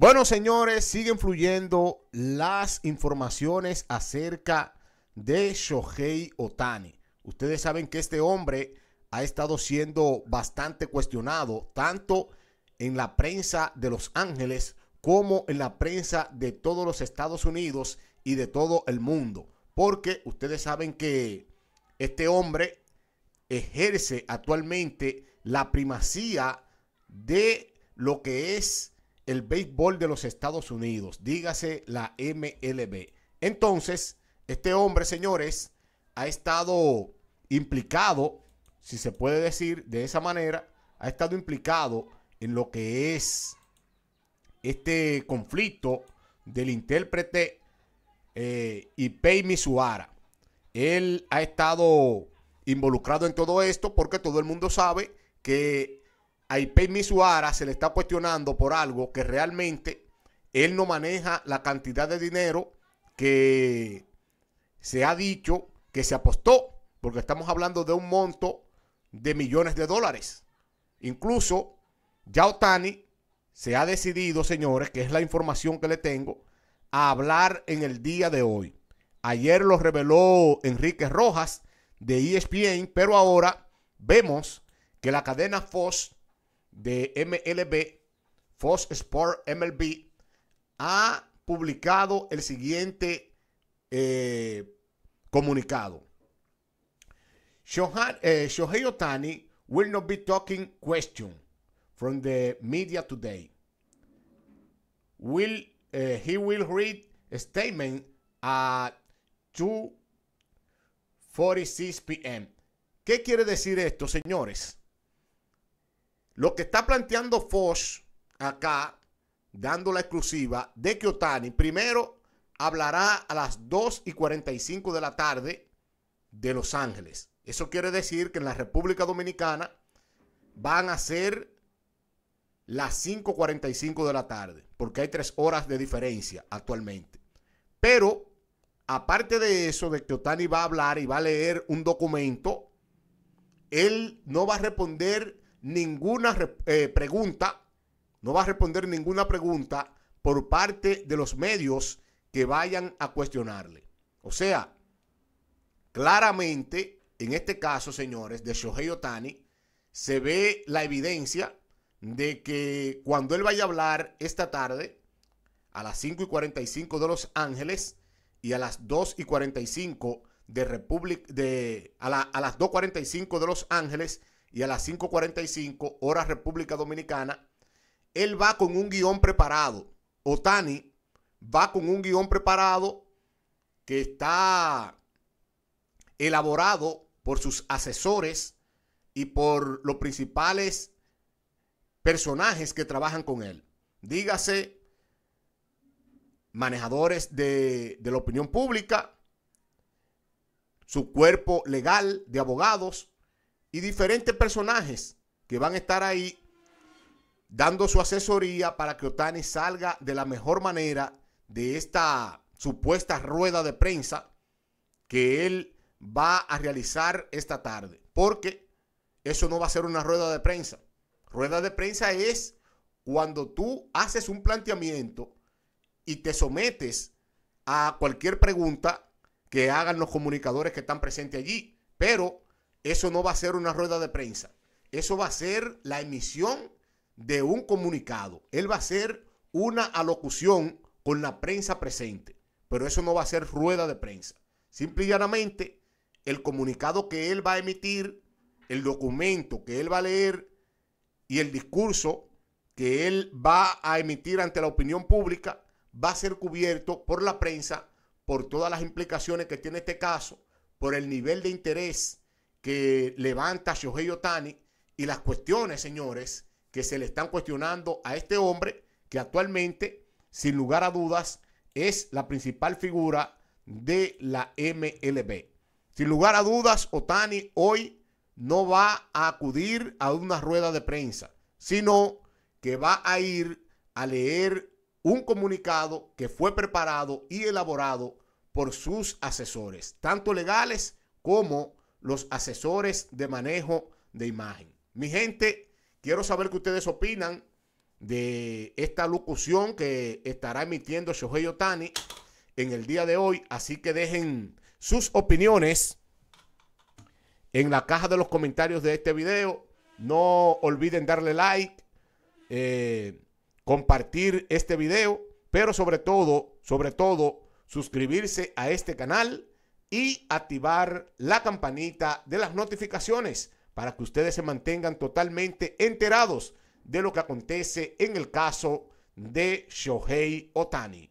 Bueno, señores, siguen fluyendo las informaciones acerca de Shohei Otani. Ustedes saben que este hombre ha estado siendo bastante cuestionado, tanto en la prensa de Los Ángeles como en la prensa de todos los Estados Unidos y de todo el mundo. Porque ustedes saben que este hombre ejerce actualmente la primacía de lo que es el béisbol de los Estados Unidos, dígase la MLB. Entonces, este hombre, señores, ha estado implicado, si se puede decir de esa manera, ha estado implicado en lo que es este conflicto del intérprete eh, Ipei Misuara. Él ha estado involucrado en todo esto porque todo el mundo sabe que a Ipey Misuara se le está cuestionando por algo que realmente él no maneja la cantidad de dinero que se ha dicho que se apostó, porque estamos hablando de un monto de millones de dólares. Incluso ya se ha decidido, señores, que es la información que le tengo, a hablar en el día de hoy. Ayer lo reveló Enrique Rojas de ESPN, pero ahora vemos que la cadena Fox de MLB, Fox Sport MLB, ha publicado el siguiente eh, comunicado. Eh, Shohei, Otani will not be talking question from the media today. Will eh, he will read statement at 2:46 p.m. ¿Qué quiere decir esto, señores? Lo que está planteando Fox acá, dando la exclusiva de que Otani primero hablará a las 2 y 45 de la tarde de Los Ángeles. Eso quiere decir que en la República Dominicana van a ser las 5.45 de la tarde, porque hay tres horas de diferencia actualmente. Pero, aparte de eso, de que Otani va a hablar y va a leer un documento, él no va a responder ninguna eh, pregunta, no va a responder ninguna pregunta por parte de los medios que vayan a cuestionarle. O sea, claramente, en este caso, señores, de Shohei Otani, se ve la evidencia de que cuando él vaya a hablar esta tarde, a las 5 y 45 de Los Ángeles y a las 2 y 45 de República, de, a, la, a las 2.45 de Los Ángeles y a las 5.45 horas República Dominicana, él va con un guión preparado. Otani va con un guión preparado que está elaborado por sus asesores y por los principales personajes que trabajan con él. Dígase, manejadores de, de la opinión pública, su cuerpo legal de abogados, y diferentes personajes que van a estar ahí dando su asesoría para que Otani salga de la mejor manera de esta supuesta rueda de prensa que él va a realizar esta tarde. Porque eso no va a ser una rueda de prensa. Rueda de prensa es cuando tú haces un planteamiento y te sometes a cualquier pregunta que hagan los comunicadores que están presentes allí. Pero eso no va a ser una rueda de prensa. Eso va a ser la emisión de un comunicado. Él va a ser una alocución con la prensa presente. Pero eso no va a ser rueda de prensa. Simple y llanamente, el comunicado que él va a emitir, el documento que él va a leer y el discurso que él va a emitir ante la opinión pública va a ser cubierto por la prensa por todas las implicaciones que tiene este caso, por el nivel de interés que levanta Shohei Otani y las cuestiones, señores, que se le están cuestionando a este hombre que actualmente, sin lugar a dudas, es la principal figura de la MLB. Sin lugar a dudas, Otani hoy no va a acudir a una rueda de prensa, sino que va a ir a leer un comunicado que fue preparado y elaborado por sus asesores, tanto legales como los asesores de manejo de imagen. Mi gente, quiero saber qué ustedes opinan de esta locución que estará emitiendo Shohei Otani en el día de hoy. Así que dejen sus opiniones en la caja de los comentarios de este video. No olviden darle like, eh, compartir este video, pero sobre todo, sobre todo, suscribirse a este canal y activar la campanita de las notificaciones para que ustedes se mantengan totalmente enterados de lo que acontece en el caso de Shohei Otani.